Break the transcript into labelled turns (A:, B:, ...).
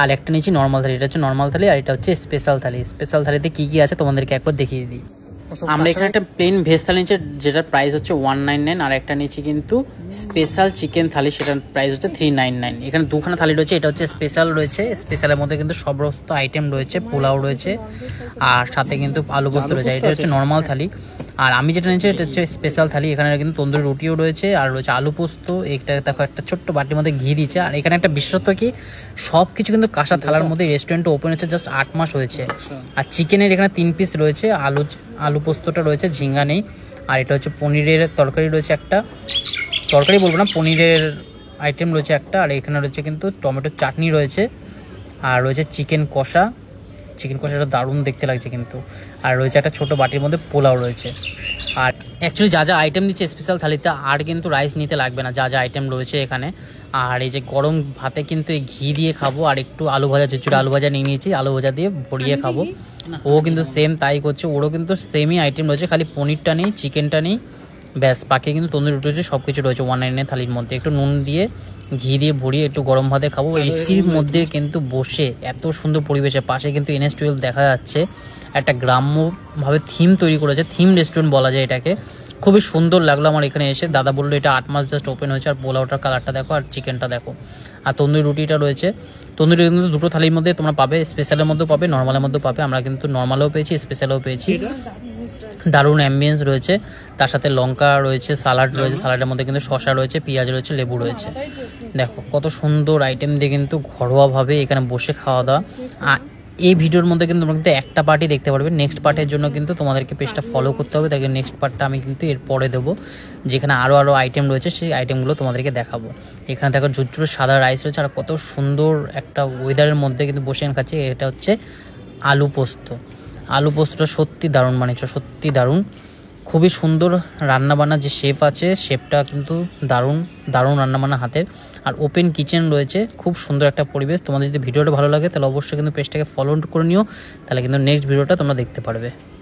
A: আর একটা নিয়েছি নর্মাল থালি এটা হচ্ছে নর্মাল থালি আর এটা হচ্ছে স্পেশাল থালি স্পেশাল থালিতে কী কী আছে তোমাদেরকে একবার দেখিয়ে দিই আমরা এখানে একটা প্লেন ভেজ থালি নিচ্ছি যেটার প্রাইস হচ্ছে ওয়ান নাইন নাইন আর একটা নিচ্ছি কিন্তু স্পেশাল চিকেন থালি সেটার প্রাইস হচ্ছে থ্রি নাইন নাইন এখানে দুখানা থালি রয়েছে এটা হচ্ছে স্পেশাল রয়েছে স্পেশালের মধ্যে কিন্তু সব রস্ত আইটেম রয়েছে পোলাও রয়েছে আর সাথে কিন্তু আলু বস্তু রয়েছে এটা হচ্ছে নর্মাল থালি আর আমি যেটা নিয়েছি এটা হচ্ছে স্পেশাল থালি এখানে কিন্তু তন্দুরি রুটিও রয়েছে আর রয়েছে আলু পোস্ত এটা দেখো একটা ছোট্ট বাটির মধ্যে ঘি দিয়েছে আর এখানে একটা বিশেষত্ব কি সব কিছু কিন্তু কাঁসা থালার মধ্যে রেস্টুরেন্ট ওপেন হচ্ছে জাস্ট আট মাস হয়েছে আচ্ছা। আর চিকেনের এখানে তিন পিস রয়েছে আলু আলু পোস্তটা রয়েছে ঝিঙ্গা নেই আর এটা হচ্ছে পনিরের তরকারি রয়েছে একটা তরকারি বলবো না পনিরের আইটেম রয়েছে একটা আর এখানে রয়েছে কিন্তু টমেটোর চাটনি রয়েছে আর রয়েছে চিকেন কষা চিকেন কষাটা দারুণ দেখতে লাগছে কিন্তু আর রয়েছে একটা ছোটো বাটির মধ্যে পোলাও রয়েছে আর অ্যাকচুয়ালি যা যা আইটেম নিচ্ছে স্পেশাল থালিতে আর কিন্তু রাইস নিতে লাগবে না যা যা আইটেম রয়েছে এখানে আর এই যে গরম ভাতে কিন্তু এই ঘি দিয়ে খাবো আর একটু আলু ভাজা চুচুড়ে আলু ভাজা নিয়ে নিয়েছি আলু ভাজা দিয়ে ভরিয়ে খাবো ও কিন্তু সেম তাই করছে ওরও কিন্তু সেমই আইটেম রয়েছে খালি পনিরটা নেই চিকেনটা নেই ব্যাস পাখি কিন্তু তন্দুরি রুটি হচ্ছে সব কিছু রয়েছে ওয়ান নাইনের থালির মধ্যে একটু নুন দিয়ে ঘি দিয়ে ভরিয়ে একটু গরম ভাতে খাবো এসির মধ্যে কিন্তু বসে এত সুন্দর পরিবেশে পাশে কিন্তু এনএস টুয়েলভ দেখা যাচ্ছে একটা গ্রাম্যভাবে থিম তৈরি করেছে থিম রেস্টুরেন্ট বলা যায় এটাকে খুবই সুন্দর লাগলো আমার এখানে এসে দাদা বললো এটা আট মাস জাস্ট ওপেন হয়েছে আর পোলাওটার কালারটা দেখো আর চিকেনটা দেখো আর তন্দুরি রুটিটা রয়েছে তন্দুরি কিন্তু দুটো থালির মধ্যে তোমরা পাবে স্পেশালের মধ্যেও পাবে নর্মালের মধ্যেও পাবে আমরা কিন্তু নর্মালও পেয়েছি স্পেশালও পেয়েছি দারুণ অ্যাম্বিয়েন্স রয়েছে তার সাথে লঙ্কা রয়েছে সালাড রয়েছে সালাডের মধ্যে কিন্তু শশা রয়েছে পেঁয়াজ রয়েছে লেবু রয়েছে দেখো কত সুন্দর আইটেম দিয়ে কিন্তু ঘরোয়াভাবে এখানে বসে খাওয়া দাওয়া এই ভিডিওর মধ্যে কিন্তু তোমরা কিন্তু একটা পার্টি দেখতে পারবে নেক্সট পার্টের জন্য কিন্তু তোমাদেরকে পেজটা ফলো করতে হবে তাকে নেক্সট পার্টটা আমি কিন্তু এর পরে দেবো যেখানে আরও আরও আইটেম রয়েছে সেই আইটেমগুলো তোমাদেরকে দেখাবো এখানে দেখো জুচুর সাদা রাইস রয়েছে আর কত সুন্দর একটা ওয়েদারের মধ্যে কিন্তু বসে খাচ্ছে এটা হচ্ছে আলু পোস্ত আলু পোস্তটা সত্যি দারুণ মানে সত্যি দারুণ খুবই সুন্দর রান্নাবান্না যে শেফ আছে শেফটা কিন্তু দারুণ দারুণ রান্নাবান্না হাতের আর ওপেন কিচেন রয়েছে খুব সুন্দর একটা পরিবেশ তোমাদের যদি ভিডিওটা ভালো লাগে তাহলে অবশ্যই কিন্তু পেজটাকে ফলো করে নিও তাহলে কিন্তু নেক্সট ভিডিওটা তোমরা দেখতে পারবে